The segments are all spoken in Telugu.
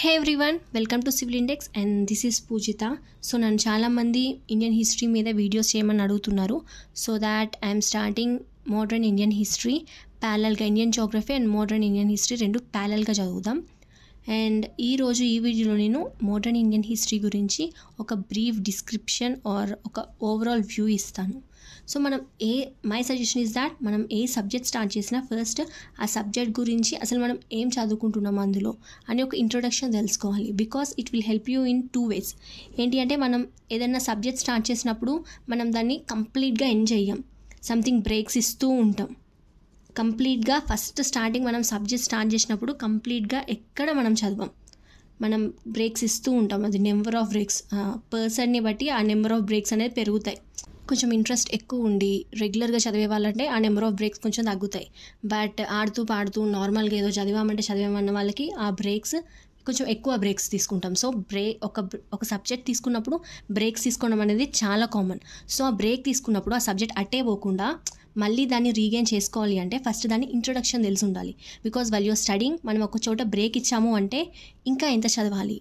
hey everyone welcome to civil index and this is Poojitha so నన్ను చాలామంది ఇండియన్ హిస్టరీ మీద వీడియోస్ చేయమని అడుగుతున్నారు so that I'm starting modern Indian history ప్యాలల్గా Indian geography and modern Indian history రెండు ప్యాలల్గా చదువుదాం అండ్ ఈరోజు ఈ వీడియోలో నేను మోడర్న్ ఇండియన్ హిస్టరీ గురించి ఒక brief description or overall view వ్యూ ఇస్తాను సో మనం ఏ మై సజెషన్ ఇస్ దాట్ మనం ఏ సబ్జెక్ట్ స్టార్ట్ చేసినా ఫస్ట్ ఆ సబ్జెక్ట్ గురించి అసలు మనం ఏం చదువుకుంటున్నాం అందులో అని ఒక ఇంట్రొడక్షన్ తెలుసుకోవాలి because it will help you in two ways ఏంటి అంటే మనం ఏదైనా సబ్జెక్ట్ స్టార్ట్ చేసినప్పుడు మనం దాన్ని కంప్లీట్గా ఎంజాయ్ చేయం సంథింగ్ బ్రేక్స్ ఇస్తూ ఉంటాం కంప్లీట్గా ఫస్ట్ స్టార్టింగ్ మనం సబ్జెక్ట్ స్టార్ట్ చేసినప్పుడు కంప్లీట్గా ఎక్కడ మనం చదవం మనం బ్రేక్స్ ఇస్తూ ఉంటాం అది నెంబర్ ఆఫ్ బ్రేక్స్ పర్సన్ని బట్టి ఆ నెంబర్ ఆఫ్ బ్రేక్స్ అనేది పెరుగుతాయి కొంచెం ఇంట్రెస్ట్ ఎక్కువ ఉండి రెగ్యులర్గా చదివే వాళ్ళంటే ఆ నెంబర్ ఆఫ్ బ్రేక్స్ కొంచెం తగ్గుతాయి బట్ ఆడుతూ పాడుతూ నార్మల్గా ఏదో చదివామంటే చదివామన్న వాళ్ళకి ఆ బ్రేక్స్ కొంచెం ఎక్కువ బ్రేక్స్ తీసుకుంటాం సో బ్రేక్ ఒక ఒక సబ్జెక్ట్ తీసుకున్నప్పుడు బ్రేక్స్ తీసుకోవడం అనేది చాలా కామన్ సో ఆ బ్రేక్ తీసుకున్నప్పుడు ఆ సబ్జెక్ట్ అట్టే పోకుండా మళ్ళీ దాన్ని రీగెయిన్ చేసుకోవాలి అంటే ఫస్ట్ దాన్ని ఇంట్రొడక్షన్ తెలిసి ఉండాలి బికాజ్ వాళ్ళు యూర్ స్టడింగ్ మనం ఒక చోట బ్రేక్ ఇచ్చాము అంటే ఇంకా ఎంత చదవాలి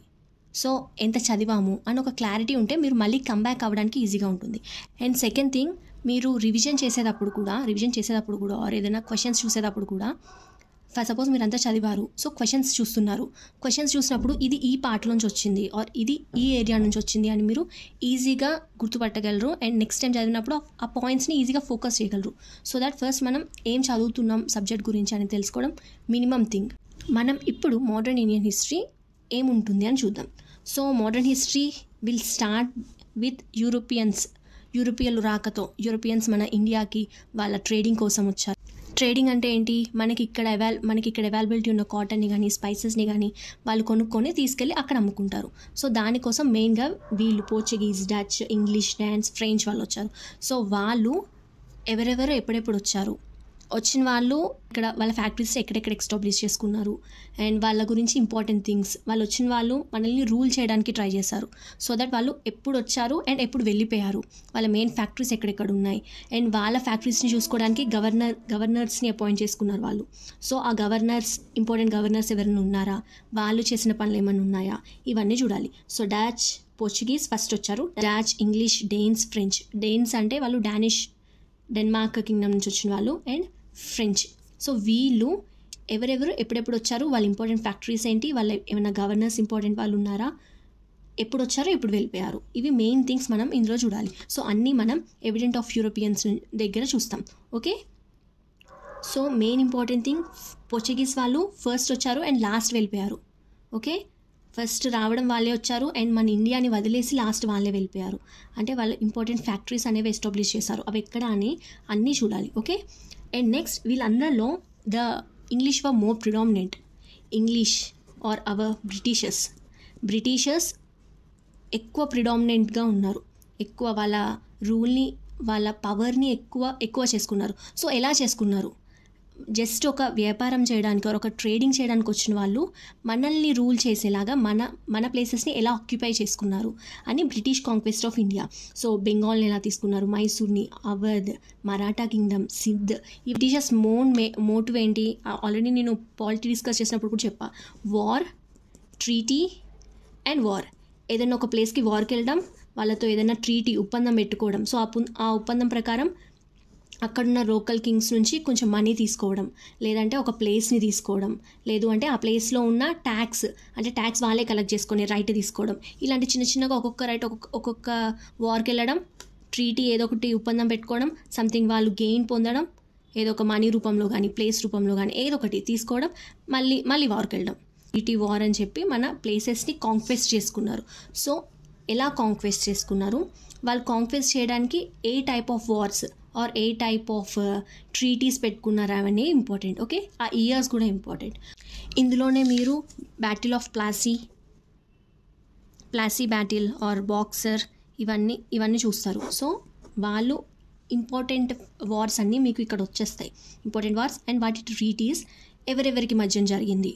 సో ఎంత చదివాము అని ఒక క్లారిటీ ఉంటే మీరు మళ్ళీ కంబ్యాక్ అవ్వడానికి ఈజీగా ఉంటుంది అండ్ సెకండ్ థింగ్ మీరు రివిజన్ చేసేటప్పుడు కూడా రివిజన్ చేసేటప్పుడు కూడా ఆర్ ఏదైనా క్వశ్చన్స్ చూసేటప్పుడు కూడా ఫర్ సపోజ్ మీరంతా చదివారు సో క్వశ్చన్స్ చూస్తున్నారు క్వశ్చన్స్ చూసినప్పుడు ఇది ఈ పార్ట్లోంచి వచ్చింది ఆర్ ఇది ఈ ఏరియా నుంచి వచ్చింది అని మీరు ఈజీగా గుర్తుపట్టగలరు అండ్ నెక్స్ట్ టైం చదివినప్పుడు ఆ పాయింట్స్ని ఈజీగా ఫోకస్ చేయగలరు సో దాట్ ఫస్ట్ మనం ఏం చదువుతున్నాం సబ్జెక్ట్ గురించి అని తెలుసుకోవడం మినిమం థింగ్ మనం ఇప్పుడు మోడర్న్ ఇండియన్ హిస్టరీ ఏముంటుంది అని చూద్దాం so modern history will start with Europeans యూరోపియన్లు రాకతో యూరోపియన్స్ మన ఇండియాకి వాళ్ళ ట్రేడింగ్ కోసం వచ్చారు ట్రేడింగ్ అంటే ఏంటి మనకి ఇక్కడ అవైల్ మనకి ఇక్కడ అవైలబిలిటీ ఉన్న కాటన్ని కానీ స్పైసెస్ని కానీ వాళ్ళు కొనుక్కొని తీసుకెళ్ళి అక్కడ అమ్ముకుంటారు సో దానికోసం మెయిన్గా వీళ్ళు Portuguese Dutch English Danes French వాళ్ళు వచ్చారు సో వాళ్ళు ఎవరెవరు ఎప్పుడెప్పుడు వచ్చారు వచ్చిన వాళ్ళు ఇక్కడ వాళ్ళ ఫ్యాక్టరీస్ ఎక్కడెక్కడ ఎక్స్టాబ్లిష్ చేసుకున్నారు అండ్ వాళ్ళ గురించి ఇంపార్టెంట్ థింగ్స్ వాళ్ళు వచ్చిన వాళ్ళు మనల్ని రూల్ చేయడానికి ట్రై చేశారు సో దట్ వాళ్ళు ఎప్పుడు వచ్చారు అండ్ ఎప్పుడు వెళ్ళిపోయారు వాళ్ళ మెయిన్ ఫ్యాక్టరీస్ ఎక్కడెక్కడ ఉన్నాయి అండ్ వాళ్ళ ఫ్యాక్టరీస్ని చూసుకోవడానికి గవర్నర్ గవర్నర్స్ని అపాయింట్ చేసుకున్నారు వాళ్ళు సో ఆ గవర్నర్స్ ఇంపార్టెంట్ గవర్నర్స్ ఎవరైనా ఉన్నారా వాళ్ళు చేసిన పనులు ఏమైనా ఉన్నాయా ఇవన్నీ చూడాలి సో డాచ్ పోర్చుగీస్ ఫస్ట్ వచ్చారు Dutch English Danes French Danes అంటే వాళ్ళు డానిష్ డెన్మార్క్ కింగ్డమ్ నుంచి వచ్చిన వాళ్ళు అండ్ ఫ్రెంచ్ సో వీళ్ళు ఎవరెవరు ఎప్పుడెప్పుడు వచ్చారు వాళ్ళ ఇంపార్టెంట్ ఫ్యాక్టరీస్ ఏంటి వాళ్ళ ఏమైనా గవర్నర్స్ ఇంపార్టెంట్ వాళ్ళు ఉన్నారా ఎప్పుడు వచ్చారో ఎప్పుడు వెళ్ళిపోయారు ఇవి మెయిన్ థింగ్స్ మనం ఇందులో చూడాలి సో అన్నీ మనం ఎవిడెంట్ ఆఫ్ యూరోపియన్స్ దగ్గర చూస్తాం okay so main important thing Portuguese వాళ్ళు ఫస్ట్ వచ్చారు అండ్ లాస్ట్ వెళ్ళిపోయారు ఓకే ఫస్ట్ రావడం వాళ్ళే వచ్చారు అండ్ మన ఇండియాని వదిలేసి లాస్ట్ వాళ్ళే వెళ్ళిపోయారు అంటే వాళ్ళు ఇంపార్టెంట్ ఫ్యాక్టరీస్ అనేవి ఎస్టాబ్లిష్ చేశారు అవి ఎక్కడ అని అన్నీ చూడాలి ఓకే అండ్ నెక్స్ట్ వీళ్ళందరిలో the English were more predominant English or our Britishers Britishers ఎక్కువ ప్రిడామినెంట్గా ఉన్నారు ఎక్కువ వాళ్ళ రూల్ని వాళ్ళ పవర్ని ఎక్కువ ఎక్కువ చేసుకున్నారు సో ఎలా చేసుకున్నారు జస్ట్ ఒక వ్యాపారం చేయడానికి ఒక ట్రేడింగ్ చేయడానికి వచ్చిన వాళ్ళు మనల్ని రూల్ చేసేలాగా మన మన ప్లేసెస్ని ఎలా ఆక్యుపై చేసుకున్నారు అని British conquest of India so బెంగాల్ని ఎలా తీసుకున్నారు మైసూర్ని అవధ్ మరాఠా కింగ్డమ్ సిద్ధ్ ఈ బ్రిటిషర్స్ మోన్ మే మోటివ్ ఏంటి ఆల్రెడీ నేను పాలిటీ డిస్కస్ చేసినప్పుడు కూడా చెప్పా వార్ ట్రీటీ అండ్ వార్ ఏదైనా ఒక ప్లేస్కి వార్కి వెళ్ళడం వాళ్ళతో ఏదైనా ట్రీటీ ఒప్పందం పెట్టుకోవడం సో ఆ ఒప్పందం ప్రకారం అక్కడున్న లోకల్ కింగ్స్ నుంచి కొంచెం మనీ తీసుకోవడం లేదంటే ఒక ప్లేస్ని తీసుకోవడం లేదు అంటే ఆ ప్లేస్లో ఉన్న ట్యాక్స్ అంటే ట్యాక్స్ వాళ్ళే కలెక్ట్ చేసుకొని రైట్ తీసుకోవడం ఇలాంటి చిన్న చిన్నగా ఒక్కొక్క రైట్ ఒక్కొక్క ఒక్కొక్క వార్కి వెళ్ళడం ట్రీటీ ఏదో ఒకటి ఒప్పందం పెట్టుకోవడం సంథింగ్ వాళ్ళు గెయిన్ పొందడం ఏదో ఒక మనీ రూపంలో కానీ ప్లేస్ రూపంలో కానీ ఏదో ఒకటి తీసుకోవడం మళ్ళీ మళ్ళీ వార్కి వెళ్ళడం ట్రీటీ వార్ అని చెప్పి మన ప్లేసెస్ని కాంక్వెస్ట్ చేసుకున్నారు సో ఎలా కాంక్వెస్ట్ చేసుకున్నారు వాళ్ళు కాంక్వెస్ట్ చేయడానికి ఏ టైప్ ఆఫ్ వార్స్ ఆర్ ఏ టైప్ ఆఫ్ ట్రీటీస్ పెట్టుకున్నారా అవన్నీ ఇంపార్టెంట్ ఓకే ఆ ఇయర్స్ కూడా ఇంపార్టెంట్ ఇందులోనే మీరు battle of Plassey Plassey battle or Buxar ఇవన్నీ ఇవన్నీ చూస్తారు సో వాళ్ళు ఇంపార్టెంట్ వార్స్ అన్నీ మీకు ఇక్కడ వచ్చేస్తాయి ఇంపార్టెంట్ వార్స్ అండ్ వాటి ట్రీటీస్ ఎవరెవరికి మధ్యన జరిగింది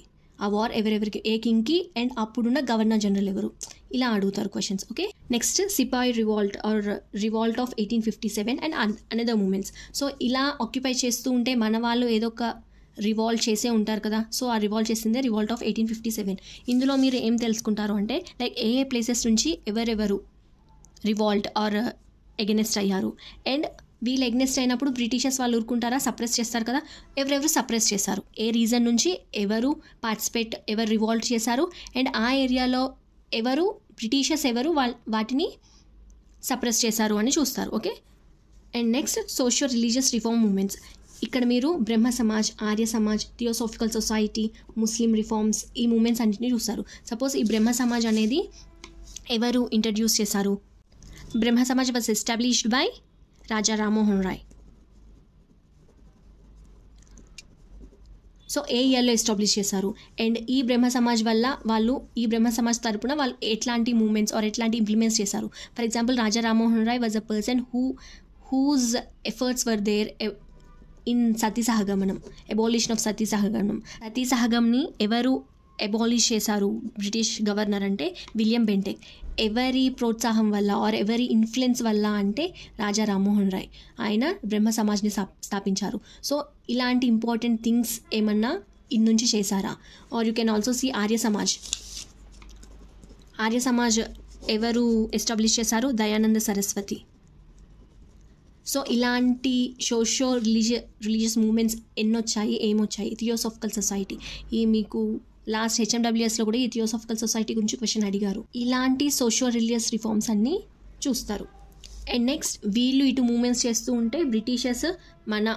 ఆ వార్ ఎవరెవరికి ఏ కింగ్కి అండ్ అప్పుడున్న గవర్నర్ జనరల్ ఎవరు ఇలా అడుగుతారు questions okay next sepoy revolt or revolt of eighteen fifty seven and another movements so ఇలా ఆక్యుపై చేస్తూ ఉంటే మన వాళ్ళు ఏదో ఒక రివాల్వ్ చేసే ఉంటారు కదా సో ఆ రివాల్వ్ చేసిందే revolt of eighteen fifty seven ఇందులో మీరు ఏం తెలుసుకుంటారు అంటే లైక్ ఏ ఏ ప్లేసెస్ నుంచి ఎవరెవరు రివాల్ట్ ఆర్ ఎగెనెస్ట్ అయ్యారు అండ్ వీళ్ళు ఎగ్నెస్ట్ అయినప్పుడు బ్రిటిషర్స్ వాళ్ళు ఊరుకుంటారా సప్రెస్ చేస్తారు కదా ఎవరెవరు సప్రెస్ చేశారు ఏ రీజన్ నుంచి ఎవరు పార్టిసిపేట్ ఎవరు రివాల్ట్ చేశారు అండ్ ఆ ఏరియాలో ఎవరు బ్రిటిషర్స్ ఎవరు వాటిని సప్రెస్ చేశారు అని చూస్తారు okay and next social religious reform movements ఇక్కడ మీరు Brahmo Samaj Arya Samaj theosophical society Muslim reforms ఈ మూమెంట్స్ అన్నింటినీ చూస్తారు సపోజ్ ఈ బ్రహ్మ సమాజ్ అనేది ఎవరు ఇంట్రడ్యూస్ చేశారు Brahmo Samaj was established by Raja Rammohan Roy so ఏ ఇయర్లో ఎస్టాబ్లిష్ చేశారు అండ్ ఈ బ్రహ్మ సమాజ్ వల్ల వాళ్ళు ఈ బ్రహ్మ సమాజ్ తరపున వాళ్ళు ఎట్లాంటి మూమెంట్స్ ఆర్ ఎట్లాంటి ఇంప్లిమెంట్స్ చేశారు for example Raja Rammohan Roy was a person who whose efforts were there in sati సహగమనం ఎబాలిషన్ ఆఫ్ సతీ సహగమనం సతీ సహగంని ఎవరు ఎబాలిష్ చేశారు బ్రిటిష్ గవర్నర్ అంటే విలియం బెంటెక్ ఎవరి ప్రోత్సాహం వల్ల ఆర్ ఎవరి ఇన్ఫ్లుయెన్స్ వల్ల అంటే రాజా రామ్మోహన్ రాయ్ ఆయన బ్రహ్మ సమాజ్ని స్థాపించారు సో ఇలాంటి ఇంపార్టెంట్ థింగ్స్ ఏమన్నా నుంచి చేశారా or you can also see Arya Samaj Arya Samaj ఎవరు ఎస్టాబ్లిష్ చేశారు దయానంద సరస్వతి సో ఇలాంటి సోషో రిలీజియ రిలీజియస్ మూమెంట్స్ ఎన్నొచ్చాయి ఏమొచ్చాయి థియోసాఫికల్ సొసైటీ ఈ మీకు లాస్ట్ లో కూడా ఈ థియోసాఫికల్ సొసైటీ గురించి క్వశ్చన్ అడిగారు ఇలాంటి సోషో రిలీజియస్ రిఫార్మ్స్ అన్ని చూస్తారు అండ్ నెక్స్ట్ వీళ్ళు ఇటు మూమెంట్స్ చేస్తూ ఉంటే బ్రిటిషర్స్ మన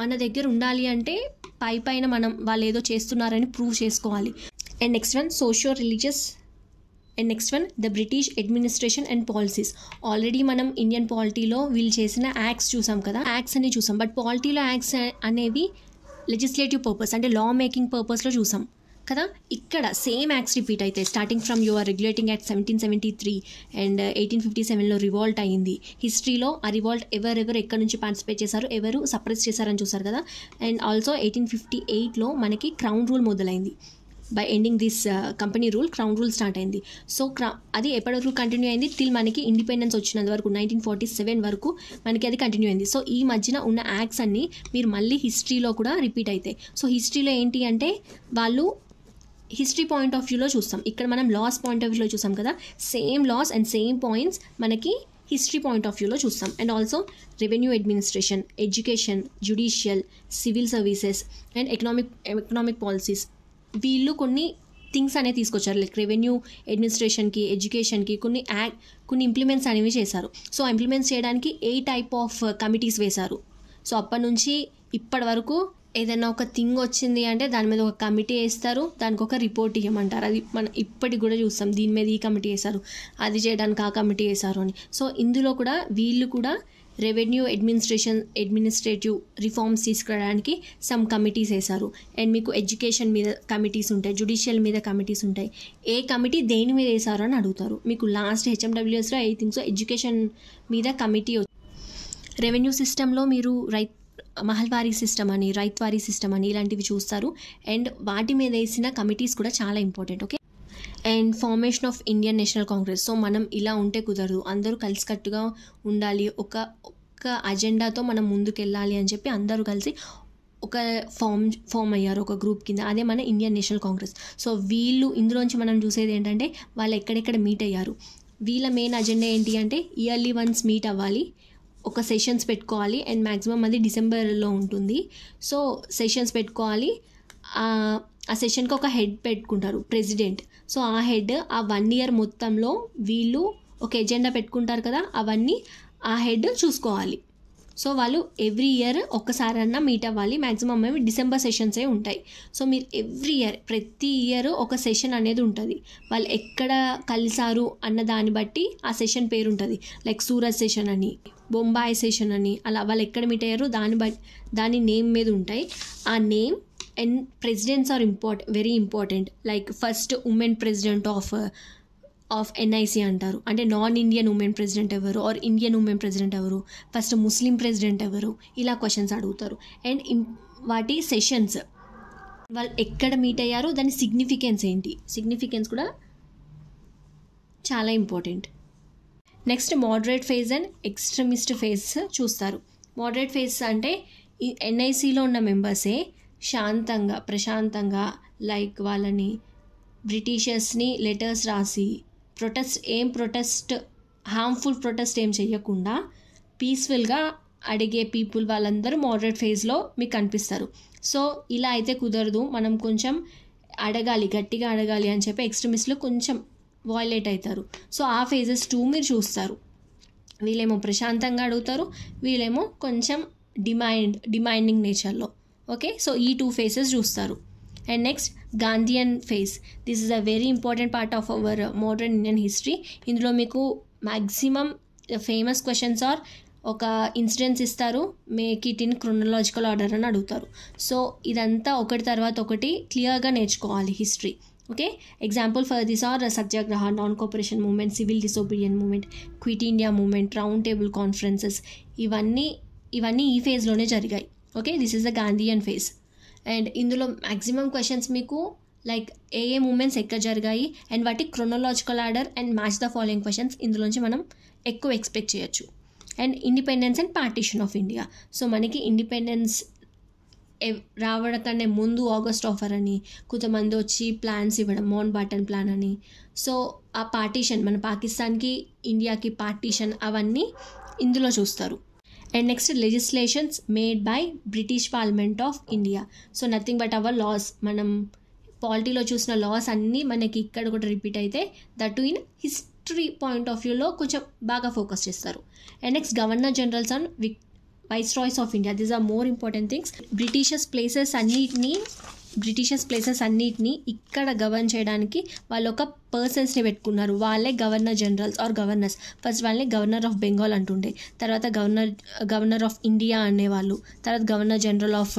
మన దగ్గర ఉండాలి అంటే పై పైన మనం వాళ్ళు ఏదో చేస్తున్నారని ప్రూవ్ చేసుకోవాలి and next one socio religious and next one the British administration and policies already మనం ఇండియన్ పాలిటీలో వీళ్ళు చేసిన యాక్ట్స్ చూసాం కదా యాక్ట్స్ అనేవి చూసాం బట్ పాలిటీలో యాక్ట్స్ అనేవి లెజిస్లేటివ్ పర్పస్ అంటే లా మేకింగ్ పర్పస్లో చూసాం కదా ఇక్కడ సేమ్ యాక్స్ రిపీట్ అయితే starting from your regulating act seventeen seventy three and eighteen fifty సెవెన్లో రివాల్ట్ అయింది హిస్టరీలో ఆ రివాల్ట్ ఎవరెవరు ఎక్కడి నుంచి పార్టిసిపేట్ చేశారు ఎవరు సప్రెస్ చేశారని చూసారు కదా అండ్ ఆల్సో ఎయిటీన్ ఫిఫ్టీ ఎయిట్లో మనకి క్రౌన్ రూల్ మొదలైంది by ending this company rule crown rule start అయింది సో క్రౌ అది ఎప్పటి వరకు కంటిన్యూ అయింది టిల్ మనకి ఇండిపెండెన్స్ వచ్చినంత వరకు నైన్టీన్ ఫార్టీ సెవెన్ వరకు మనకి అది కంటిన్యూ అయింది సో ఈ మధ్యన ఉన్న యాక్ట్స్ అన్నీ మీరు మళ్ళీ హిస్టరీలో కూడా రిపీట్ అవుతాయి సో హిస్టరీలో ఏంటి అంటే వాళ్ళు హిస్టరీ పాయింట్ ఆఫ్ వ్యూలో చూస్తాం ఇక్కడ మనం లాస్ పాయింట్ ఆఫ్ వ్యూలో చూసాం కదా same laws and same points మనకి హిస్టరీ పాయింట్ ఆఫ్ వ్యూలో చూస్తాం and also revenue administration education judicial civil services and economic economic policies వీళ్ళు కొన్ని థింగ్స్ అనేవి తీసుకొచ్చారు లైక్ రెవెన్యూ అడ్మినిస్ట్రేషన్కి ఎడ్యుకేషన్కి కొన్ని యాక్ కొన్ని ఇంప్లిమెంట్స్ అనేవి చేశారు సో ఇంప్లిమెంట్స్ చేయడానికి ఏ టైప్ ఆఫ్ కమిటీస్ వేశారు సో అప్పటి నుంచి ఇప్పటి వరకు ఏదైనా ఒక థింగ్ వచ్చింది అంటే దాని మీద ఒక కమిటీ వేస్తారు దానికి ఒక రిపోర్ట్ ఇవ్వమంటారు అది మనం ఇప్పటికి కూడా చూస్తాం దీని మీద ఈ కమిటీ వేశారు అది చేయడానికి ఆ కమిటీ వేశారు అని సో ఇందులో కూడా వీళ్ళు కూడా రెవెన్యూ అడ్మినిస్ట్రేషన్ అడ్మినిస్ట్రేటివ్ రిఫార్మ్స్ తీసుకురావడానికి సమ్ కమిటీస్ వేశారు అండ్ మీకు ఎడ్యుకేషన్ మీద కమిటీస్ ఉంటాయి జుడిషియల్ మీద కమిటీస్ ఉంటాయి ఏ కమిటీ దేని మీద వేశారు అని అడుగుతారు మీకు లాస్ట్ హెచ్ఎండబ్ల్యూఎస్లో ఐ థింగ్స్ ఎడ్యుకేషన్ మీద కమిటీ రెవెన్యూ సిస్టంలో మీరు రైట్ మహల్వారీ సిస్టమ్ అని రైత్వారీ సిస్టమ్ అని ఇలాంటివి చూస్తారు అండ్ వాటి మీద వేసిన కమిటీస్ కూడా చాలా important okay and formation of Indian National Congress so మనం ఇలా ఉంటే కుదరదు అందరూ కలిసికట్టుగా ఉండాలి ఒక ఒక అజెండాతో మనం ముందుకెళ్ళాలి అని చెప్పి అందరూ కలిసి ఒక ఫామ్ ఫామ్ అయ్యారు ఒక గ్రూప్ కింద అదే మన ఇండియన్ నేషనల్ కాంగ్రెస్ సో వీళ్ళు ఇందులోంచి మనం చూసేది ఏంటంటే వాళ్ళు ఎక్కడెక్కడ మీట్ అయ్యారు వీళ్ళ మెయిన్ అజెండా ఏంటి అంటే ఇయర్లీ వన్స్ మీట్ అవ్వాలి ఒక సెషన్స్ పెట్టుకోవాలి అండ్ మ్యాక్సిమం అది డిసెంబర్లో ఉంటుంది సో సెషన్స్ పెట్టుకోవాలి ఆ సెషన్కి ఒక హెడ్ పెట్టుకుంటారు ప్రెసిడెంట్ సో ఆ హెడ్ ఆ వన్ ఇయర్ మొత్తంలో వీళ్ళు ఒక ఎజెండా పెట్టుకుంటారు కదా అవన్నీ ఆ హెడ్ చూసుకోవాలి సో వాళ్ళు ఎవ్రీ ఇయర్ ఒక్కసారి అన్న మీట్ అవ్వాలి మ్యాక్సిమం మేము డిసెంబర్ సెషన్సే ఉంటాయి సో మీరు ఎవ్రీ ఇయర్ ప్రతి ఇయర్ ఒక సెషన్ అనేది ఉంటుంది వాళ్ళు ఎక్కడ కలిసారు అన్న దాన్ని బట్టి ఆ సెషన్ పేరు ఉంటుంది లైక్ సూరజ్ సెషన్ అని బొంబాయి సెషన్ అని అలా వాళ్ళు ఎక్కడ మీట్ అయ్యారు దాన్ని బట్టి దాని నేమ్ మీద ఉంటాయి ఆ name and presidents are important very important like first women president of of NIC అంటారు అంటే నాన్ ఇండియన్ ఉమెన్ ప్రెసిడెంట్ ఎవరు ఆర్ ఇండియన్ ఉమెన్ ప్రెసిడెంట్ ఎవరు ఫస్ట్ ముస్లిం ప్రెసిడెంట్ ఎవరు ఇలా క్వశ్చన్స్ అడుగుతారు అండ్ వాటి సెషన్స్ వాళ్ళు ఎక్కడ మీట్ అయ్యారో దాని సిగ్నిఫికెన్స్ ఏంటి సిగ్నిఫికెన్స్ కూడా చాలా important next moderate phase and extremist phase చూస్తారు మోడరేట్ ఫేజ్ అంటే ఎన్ఐసిలో ఉన్న మెంబర్సే శాంతంగా ప్రశాంతంగా లైక్ వాళ్ళని బ్రిటిషర్స్ని లెటర్స్ రాసి ప్రొటెస్ట్ ఏం ప్రొటెస్ట్ హార్మ్ఫుల్ ప్రొటెస్ట్ ఏం చేయకుండా పీస్ఫుల్గా అడిగే పీపుల్ వాళ్ళందరూ మోడరేట్ ఫేజ్లో మీకు కనిపిస్తారు సో ఇలా అయితే కుదరదు మనం కొంచెం అడగాలి గట్టిగా అడగాలి అని చెప్పి ఎక్స్ట్రీమిస్ట్లు కొంచెం వాయిలేట్ అవుతారు సో ఆ ఫేజెస్ టూ మీరు చూస్తారు వీళ్ళేమో ప్రశాంతంగా అడుగుతారు వీళ్ళేమో కొంచెం డిమాండ్ డిమాండింగ్ నేచర్లో ఓకే సో ఈ టూ ఫేసెస్ చూస్తారు And next, Gandhian phase this is a very important part of our modern Indian history ఇందులో మీకు మ్యాక్సిమమ్ ఫేమస్ క్వశ్చన్స్ ఆర్ ఒక ఇన్సిడెన్స్ ఇస్తారు make it in chronological order అని అడుగుతారు సో ఇదంతా ఒకటి తర్వాత ఒకటి క్లియర్గా నేర్చుకోవాలి history okay example for this or satyagraha non cooperation movement civil disobedience movement quit India movement round table conferences ఇవన్నీ ఇవన్నీ ఈ ఫేజ్లోనే జరిగాయి okay this is the Gandhian phase and ఇందులో మ్యాక్సిమం క్వశ్చన్స్ మీకు లైక్ ఏ ఏ మూమెంట్స్ ఎక్కడ జరిగాయి అండ్ వాటి chronological order and match the following questions ఇందులోంచి మనం ఎక్కువ ఎక్స్పెక్ట్ చేయొచ్చు and independence and partition of India so మనకి ఇండిపెండెన్స్ రావడకనే ముందు ఆగస్ట్ ఆఫర్ అని కొంతమంది వచ్చి ప్లాన్స్ ఇవ్వడం మౌంట్ బాటన్ ప్లాన్ అని సో ఆ పార్టీషన్ మన పాకిస్తాన్కి ఇండియాకి పార్టీషన్ అవన్నీ ఇందులో చూస్తారు and next legislations made by British parliament of India so nothing but our laws మనం పాలిటీలో చూసిన లాస్ అన్నీ మనకి ఇక్కడ కూడా రిపీట్ అయితే that in history point of వ్యూలో కొంచెం బాగా ఫోకస్ చేస్తారు and next governor generals on విక్ viceroys of India these are more important things Britishers places అన్నిటినీ బ్రిటిషర్స్ ప్లేసెస్ అన్నిటినీ ఇక్కడ గవర్న్ చేయడానికి వాళ్ళు ఒక పర్సన్స్ని పెట్టుకున్నారు వాళ్ళే governor generals or governors first వాళ్ళని గవర్నర్ ఆఫ్ బెంగాల్ అంటుండే తర్వాత గవర్నర్ గవర్నర్ ఆఫ్ ఇండియా అనేవాళ్ళు తర్వాత గవర్నర్ జనరల్ ఆఫ్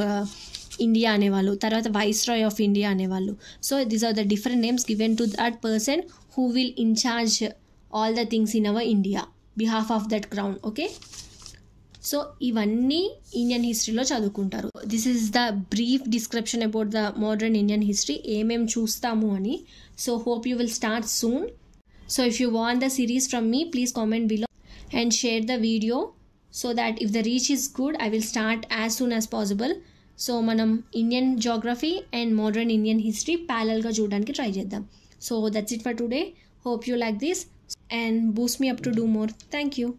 ఇండియా అనేవాళ్ళు తర్వాత వైస్ రాయ్ ఆఫ్ ఇండియా అనేవాళ్ళు so these are the different names given to that person who will incharge all the things in our India behalf of that crown okay so ఇవన్నీ ఇండియన్ హిస్టరీలో చదువుకుంటారు this is the brief description about the modern Indian history ఏమేం చూస్తాము అని so hope you will start soon so if you want the series from me please comment below and share the video so that if the reach is good I will start as soon as possible so మనం Indian geography and modern Indian history ప్యాలల్గా చూడడానికి ట్రై చేద్దాం so that's it for today hope you like this and boost me up to do more thank you